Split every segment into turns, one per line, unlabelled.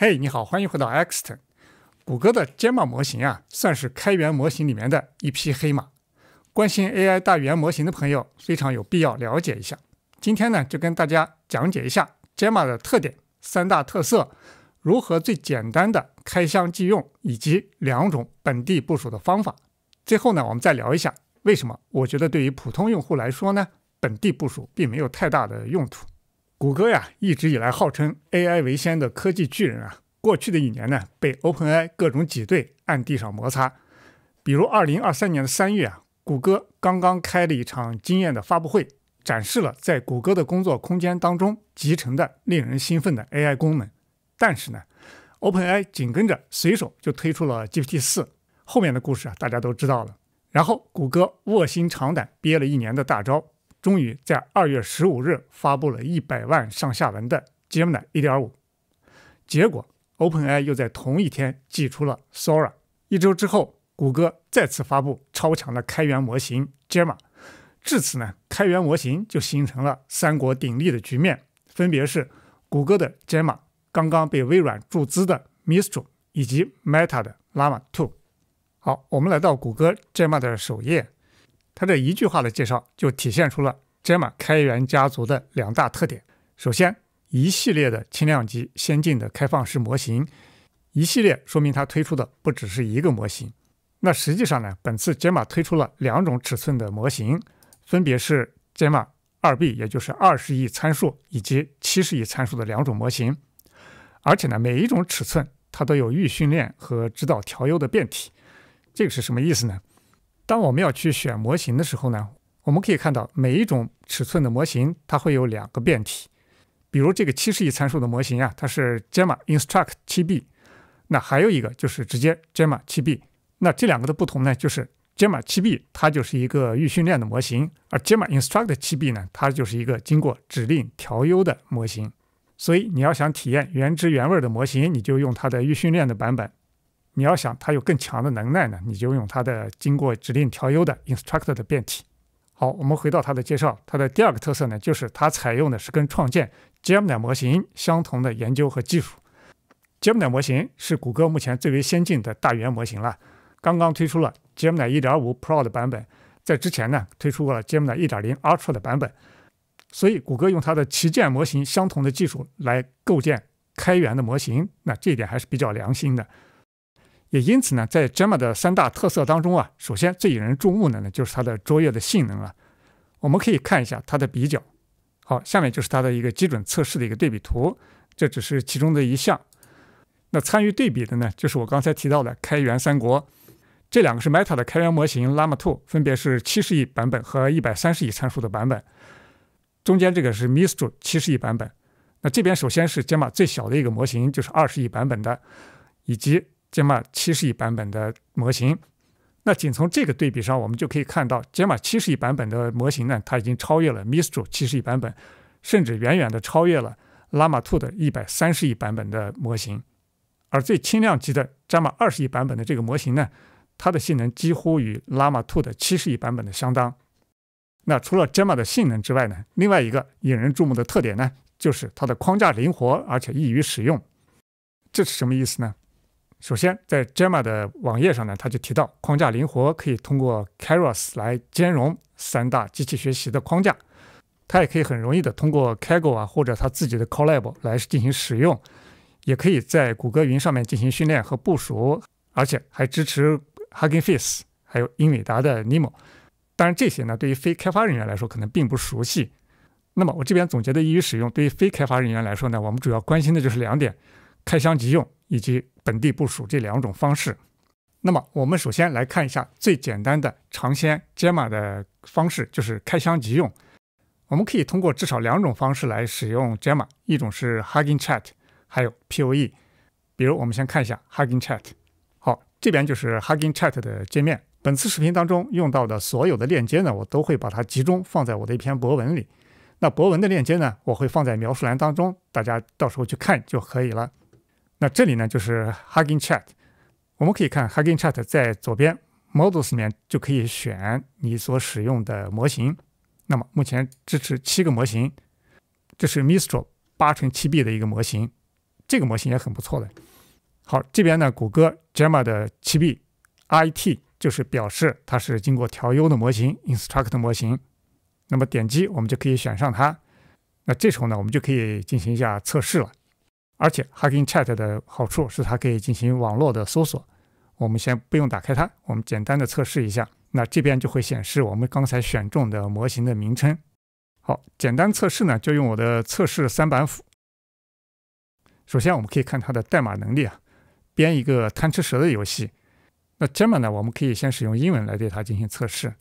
嘿，你好，欢迎回到 X n 谷歌的 Gemma 模型啊，算是开源模型里面的一匹黑马。关心 AI 大语言模型的朋友非常有必要了解一下。今天呢，就跟大家讲解一下 Gemma 的特点、三大特色，如何最简单的开箱即用，以及两种本地部署的方法。最后呢，我们再聊一下为什么我觉得对于普通用户来说呢，本地部署并没有太大的用途。谷歌呀，一直以来号称 AI 为先的科技巨人啊，过去的一年呢，被 OpenAI 各种挤兑，按地上摩擦。比如二零二三年的三月啊，谷歌刚刚开了一场惊艳的发布会，展示了在谷歌的工作空间当中集成的令人兴奋的 AI 功能。但是呢，OpenAI 紧跟着随手就推出了 GPT 四。后面的故事啊，大家都知道了。然后谷歌卧薪尝胆，憋了一年的大招。终于在二月十五日发布了一百万上下文的 Gemini 一点五，结果 OpenAI 又在同一天寄出了 Sora。一周之后，谷歌再次发布超强的开源模型 Gemma。至此呢，开源模型就形成了三国鼎立的局面，分别是谷歌的 Gemma、刚刚被微软注资的 Mistral 以及 Meta 的 Llama Two。好，我们来到谷歌 Gemma 的首页。他这一句话的介绍就体现出了 Gemma 开源家族的两大特点：首先，一系列的轻量级先进的开放式模型；一系列说明它推出的不只是一个模型。那实际上呢，本次 Gemma 推出了两种尺寸的模型，分别是 Gemma 2B，也就是二十亿参数，以及七十亿参数的两种模型。而且呢，每一种尺寸它都有预训练和指导调优的变体。这个是什么意思呢？当我们要去选模型的时候呢，我们可以看到每一种尺寸的模型它会有两个变体，比如这个七十亿参数的模型啊，它是 Gemma Instruct 7B，那还有一个就是直接 Gemma 7B，那这两个的不同呢，就是 Gemma 7B 它就是一个预训练的模型，而 Gemma Instruct 7B 呢，它就是一个经过指令调优的模型。所以你要想体验原汁原味的模型，你就用它的预训练的版本。你要想它有更强的能耐呢，你就用它的经过指令调优的 Instruct o r 的变体。好，我们回到它的介绍，它的第二个特色呢，就是它采用的是跟创建 Gemini 模型相同的研究和技术。Gemini 模型是谷歌目前最为先进的大语言模型了，刚刚推出了 Gemini 1.5 Pro 的版本，在之前呢，推出过了 Gemini 1.0 Ultra 的版本。所以，谷歌用它的旗舰模型相同的技术来构建开源的模型，那这一点还是比较良心的。也因此呢，在 Gemma 的三大特色当中啊，首先最引人注目的呢就是它的卓越的性能了。我们可以看一下它的比较，好，下面就是它的一个基准测试的一个对比图，这只是其中的一项。那参与对比的呢，就是我刚才提到的开源三国，这两个是 Meta 的开源模型 Llama 2，分别是七十亿版本和一百三十亿参数的版本，中间这个是 Mistral 七十亿版本。那这边首先是 Gemma 最小的一个模型，就是二十亿版本的，以及 Gemma 70亿版本的模型，那仅从这个对比上，我们就可以看到，Gemma 70亿版本的模型呢，它已经超越了 Mistral 70亿版本，甚至远远的超越了 Llama 2的130亿版本的模型。而最轻量级的 Gemma 20亿版本的这个模型呢，它的性能几乎与 Llama 2的70亿版本的相当。那除了 Gemma 的性能之外呢，另外一个引人注目的特点呢，就是它的框架灵活而且易于使用。这是什么意思呢？首先，在 Jama 的网页上呢，他就提到框架灵活，可以通过 Keras 来兼容三大机器学习的框架，它也可以很容易的通过 Kaggle 啊或者它自己的 Colab 来进行使用，也可以在谷歌云上面进行训练和部署，而且还支持 Hugging Face 还有英伟达的 Nemo。当然这些呢，对于非开发人员来说可能并不熟悉。那么我这边总结的一于使用，对于非开发人员来说呢，我们主要关心的就是两点：开箱即用以及。本地部署这两种方式。那么，我们首先来看一下最简单的尝鲜 Gemma 的方式，就是开箱即用。我们可以通过至少两种方式来使用 Gemma，一种是 Hugging Chat，还有 Poe。比如，我们先看一下 Hugging Chat。好，这边就是 Hugging Chat 的界面。本次视频当中用到的所有的链接呢，我都会把它集中放在我的一篇博文里。那博文的链接呢，我会放在描述栏当中，大家到时候去看就可以了。那这里呢就是 Hugging Chat，我们可以看 Hugging Chat 在左边 Models 里面就可以选你所使用的模型。那么目前支持七个模型，这是 Mistral 八乘七 B 的一个模型，这个模型也很不错的。好，这边呢谷歌 Gemma 的七 B，IT 就是表示它是经过调优的模型，Instruct 模型。那么点击我们就可以选上它。那这时候呢，我们就可以进行一下测试了。而且，Hugging Chat 的好处是它可以进行网络的搜索。我们先不用打开它，我们简单的测试一下。那这边就会显示我们刚才选中的模型的名称。好，简单测试呢，就用我的测试三板斧。首先，我们可以看它的代码能力啊，编一个贪吃蛇的游戏。那 Gemma 呢，我们可以先使用英文来对它进行测试。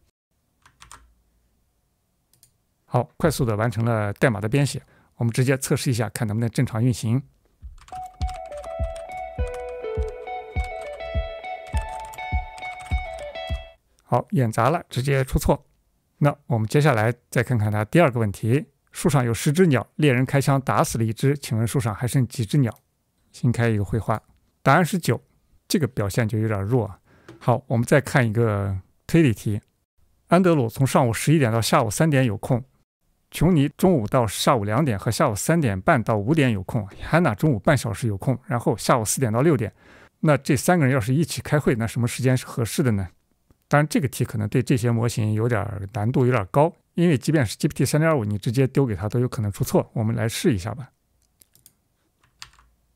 好，快速的完成了代码的编写，我们直接测试一下，看能不能正常运行。好，演砸了，直接出错。那我们接下来再看看他第二个问题：树上有十只鸟，猎人开枪打死了一只，请问树上还剩几只鸟？新开一个绘画，答案是九。这个表现就有点弱。好，我们再看一个推理题：安德鲁从上午十一点到下午三点有空，琼尼中午到下午两点和下午三点半到五点有空，汉娜中午半小时有空，然后下午四点到六点。那这三个人要是一起开会，那什么时间是合适的呢？当然，这个题可能对这些模型有点难度，有点高，因为即便是 GPT 3.5，你直接丢给他都有可能出错。我们来试一下吧。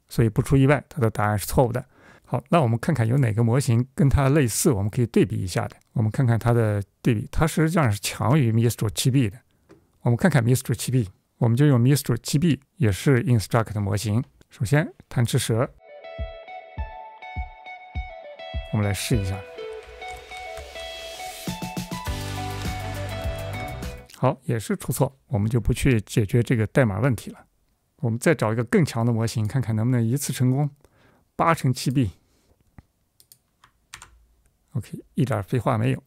所以不出意外，它的答案是错误的。好，那我们看看有哪个模型跟它类似，我们可以对比一下的。我们看看它的对比，它实际上是强于 Mistral 7B 的。我们看看 Mistral 7B，我们就用 Mistral 7B，也是 Instruct 模型。首先，贪吃蛇，我们来试一下。好，也是出错，我们就不去解决这个代码问题了。我们再找一个更强的模型，看看能不能一次成功。八乘七 B，OK，一点废话没有。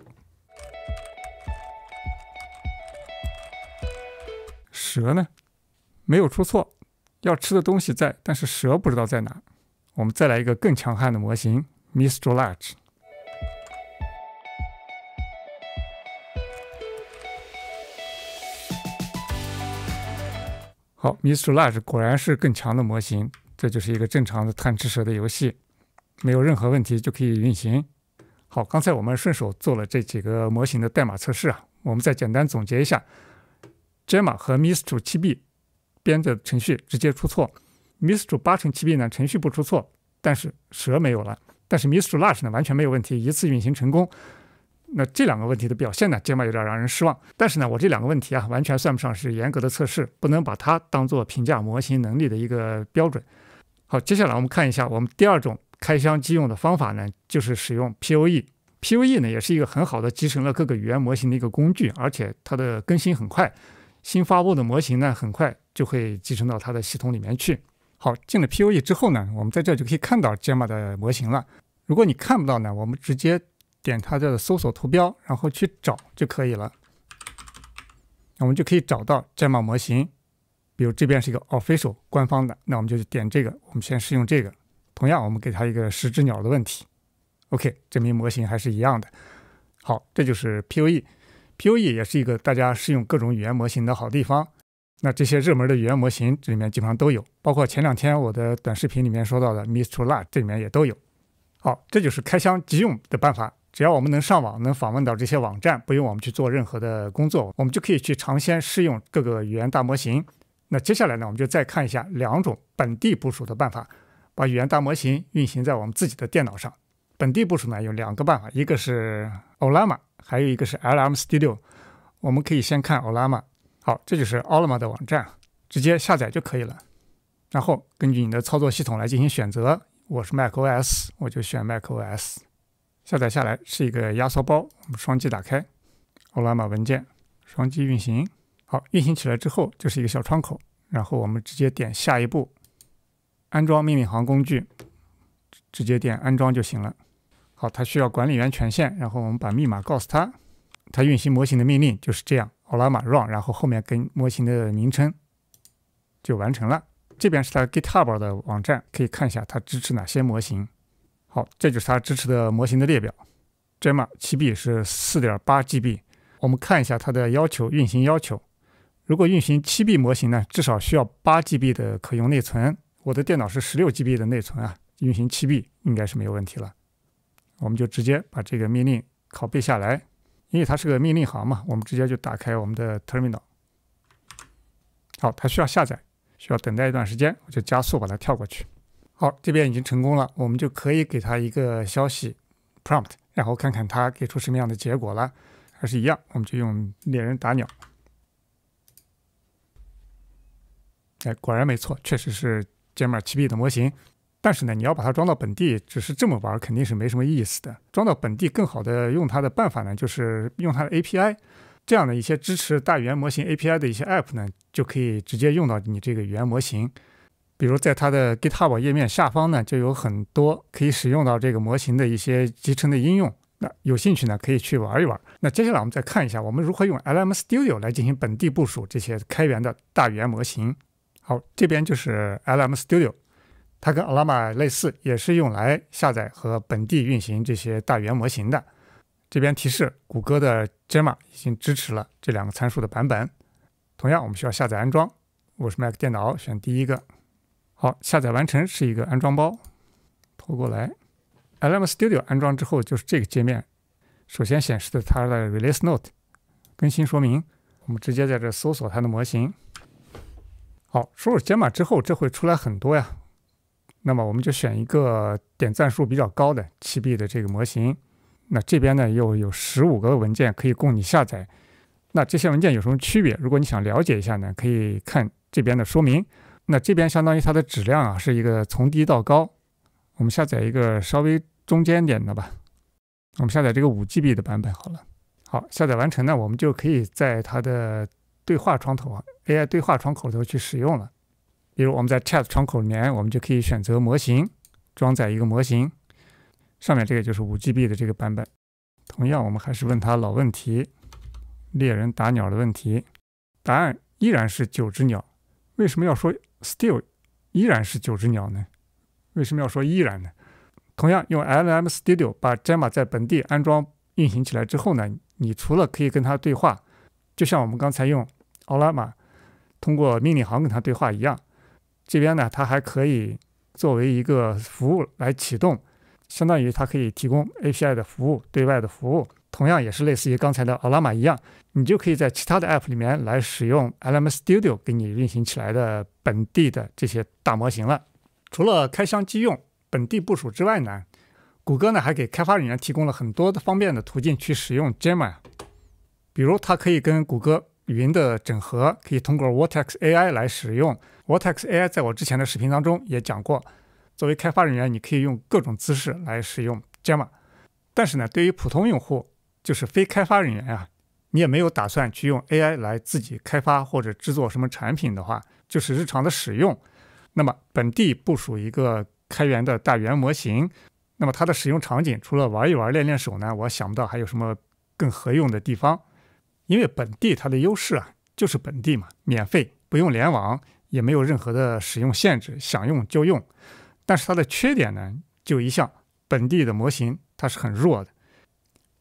蛇呢？没有出错，要吃的东西在，但是蛇不知道在哪。我们再来一个更强悍的模型 m i s t r a e 好，Mistral u a r g e 果然是更强的模型，这就是一个正常的贪吃蛇的游戏，没有任何问题就可以运行。好，刚才我们顺手做了这几个模型的代码测试啊，我们再简单总结一下：Gemma 和 Mistral 7B 编的程序直接出错，Mistral 8 7 b 呢程序不出错，但是蛇没有了；但是 Mistral Large 呢完全没有问题，一次运行成功。那这两个问题的表现呢 g 码有点让人失望。但是呢，我这两个问题啊，完全算不上是严格的测试，不能把它当做评价模型能力的一个标准。好，接下来我们看一下我们第二种开箱即用的方法呢，就是使用 POE。POE 呢，也是一个很好的集成了各个语言模型的一个工具，而且它的更新很快，新发布的模型呢，很快就会集成到它的系统里面去。好，进了 POE 之后呢，我们在这就可以看到 Gemma 的模型了。如果你看不到呢，我们直接。点它的搜索图标，然后去找就可以了。我们就可以找到 Gemma 模型，比如这边是一个 official 官方的，那我们就点这个。我们先试用这个。同样，我们给它一个十只鸟的问题。OK，证明模型还是一样的。好，这就是 Poe。Poe 也是一个大家试用各种语言模型的好地方。那这些热门的语言模型这里面基本上都有，包括前两天我的短视频里面说到的 Mistral，这里面也都有。好，这就是开箱即用的办法。只要我们能上网，能访问到这些网站，不用我们去做任何的工作，我们就可以去尝鲜试用各个语言大模型。那接下来呢，我们就再看一下两种本地部署的办法，把语言大模型运行在我们自己的电脑上。本地部署呢有两个办法，一个是 o l a m a 还有一个是 LMS t u d i o 我们可以先看 o l a m a 好，这就是 o l a m a 的网站，直接下载就可以了。然后根据你的操作系统来进行选择。我是 macOS，我就选 macOS。下载下来是一个压缩包，我们双击打开 o l a m 文件，双击运行。好，运行起来之后就是一个小窗口，然后我们直接点下一步，安装命令行工具，直接点安装就行了。好，它需要管理员权限，然后我们把密码告诉他，它运行模型的命令就是这样 o l a m run，然后后面跟模型的名称就完成了。这边是它 GitHub 的网站，可以看一下它支持哪些模型。好，这就是它支持的模型的列表。Gemma 7B 是4.8 GB，我们看一下它的要求运行要求。如果运行 7B 模型呢，至少需要8 GB 的可用内存。我的电脑是16 GB 的内存啊，运行 7B 应该是没有问题了。我们就直接把这个命令拷贝下来，因为它是个命令行嘛，我们直接就打开我们的 Terminal。好，它需要下载，需要等待一段时间，我就加速把它跳过去。好，这边已经成功了，我们就可以给他一个消息 prompt，然后看看他给出什么样的结果了。还是一样，我们就用猎人打鸟。哎，果然没错，确实是 Gemma 7B 的模型。但是呢，你要把它装到本地，只是这么玩肯定是没什么意思的。装到本地更好的用它的办法呢，就是用它的 API。这样的一些支持大语言模型 API 的一些 App 呢，就可以直接用到你这个语言模型。比如在它的 GitHub 页面下方呢，就有很多可以使用到这个模型的一些集成的应用。那有兴趣呢，可以去玩一玩。那接下来我们再看一下，我们如何用 LM Studio 来进行本地部署这些开源的大语言模型。好，这边就是 LM Studio，它跟 Alma 类似，也是用来下载和本地运行这些大语言模型的。这边提示，谷歌的 Gemma 已经支持了这两个参数的版本。同样，我们需要下载安装。我是 Mac 电脑，选第一个。好，下载完成是一个安装包，拖过来。LM Studio 安装之后就是这个界面，首先显示的它的 Release Note 更新说明。我们直接在这搜索它的模型。好，输入解码之后，这会出来很多呀。那么我们就选一个点赞数比较高的 7B 的这个模型。那这边呢又有十五个文件可以供你下载。那这些文件有什么区别？如果你想了解一下呢，可以看这边的说明。那这边相当于它的质量啊是一个从低到高，我们下载一个稍微中间点的吧，我们下载这个五 G B 的版本好了。好，下载完成呢，我们就可以在它的对话窗口啊 AI 对话窗口头去使用了。比如我们在 Chat 窗口里面，我们就可以选择模型，装载一个模型。上面这个就是五 G B 的这个版本。同样，我们还是问它老问题，猎人打鸟的问题，答案依然是九只鸟。为什么要说？Still，依然是九只鸟呢？为什么要说依然呢？同样用 LM Studio 把 Gemma 在本地安装运行起来之后呢？你除了可以跟它对话，就像我们刚才用奥拉玛通过命令行跟它对话一样，这边呢，它还可以作为一个服务来启动，相当于它可以提供 API 的服务，对外的服务，同样也是类似于刚才的奥拉玛一样，你就可以在其他的 App 里面来使用 LM Studio 给你运行起来的。本地的这些大模型了，除了开箱即用、本地部署之外呢，谷歌呢还给开发人员提供了很多的方便的途径去使用 JAMA，比如它可以跟谷歌云的整合，可以通过 v o r t e x AI 来使用。v o r t e x AI 在我之前的视频当中也讲过，作为开发人员，你可以用各种姿势来使用 JAMA，但是呢，对于普通用户，就是非开发人员啊，你也没有打算去用 AI 来自己开发或者制作什么产品的话，就是日常的使用。那么本地部署一个开源的大语模型，那么它的使用场景除了玩一玩练练手呢，我想不到还有什么更合用的地方。因为本地它的优势啊，就是本地嘛，免费，不用联网，也没有任何的使用限制，想用就用。但是它的缺点呢，就一项，本地的模型它是很弱的，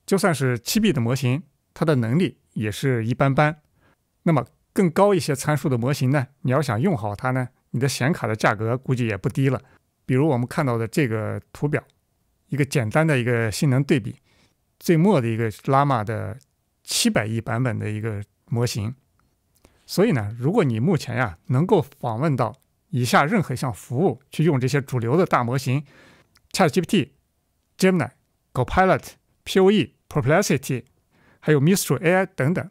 就算是七 b 的模型。它的能力也是一般般，那么更高一些参数的模型呢？你要想用好它呢，你的显卡的价格估计也不低了。比如我们看到的这个图表，一个简单的一个性能对比，最末的一个 Llama 的七百亿版本的一个模型。所以呢，如果你目前呀能够访问到以下任何一项服务去用这些主流的大模型，ChatGPT、Gemini、Copilot、POE、Perplexity。还有 Mistral AI 等等，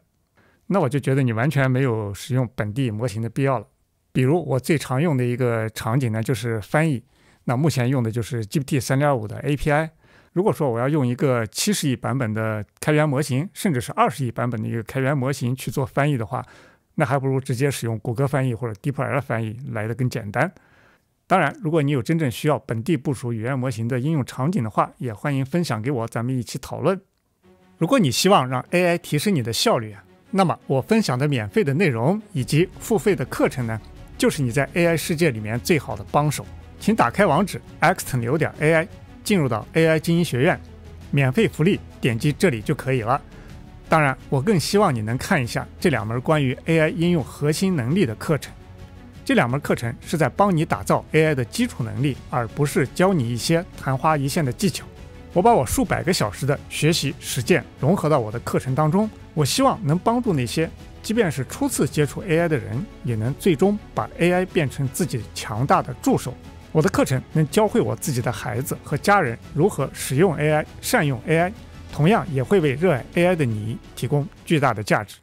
那我就觉得你完全没有使用本地模型的必要了。比如我最常用的一个场景呢，就是翻译。那目前用的就是 GPT 3.5的 API。如果说我要用一个七十亿版本的开源模型，甚至是二十亿版本的一个开源模型去做翻译的话，那还不如直接使用谷歌翻译或者 DeepL 翻译来的更简单。当然，如果你有真正需要本地部署语言模型的应用场景的话，也欢迎分享给我，咱们一起讨论。如果你希望让 AI 提升你的效率啊，那么我分享的免费的内容以及付费的课程呢，就是你在 AI 世界里面最好的帮手。请打开网址 x t o n 流点 AI，进入到 AI 精英学院，免费福利点击这里就可以了。当然，我更希望你能看一下这两门关于 AI 应用核心能力的课程。这两门课程是在帮你打造 AI 的基础能力，而不是教你一些昙花一现的技巧。我把我数百个小时的学习实践融合到我的课程当中，我希望能帮助那些，即便是初次接触 AI 的人，也能最终把 AI 变成自己强大的助手。我的课程能教会我自己的孩子和家人如何使用 AI，善用 AI，同样也会为热爱 AI 的你提供巨大的价值。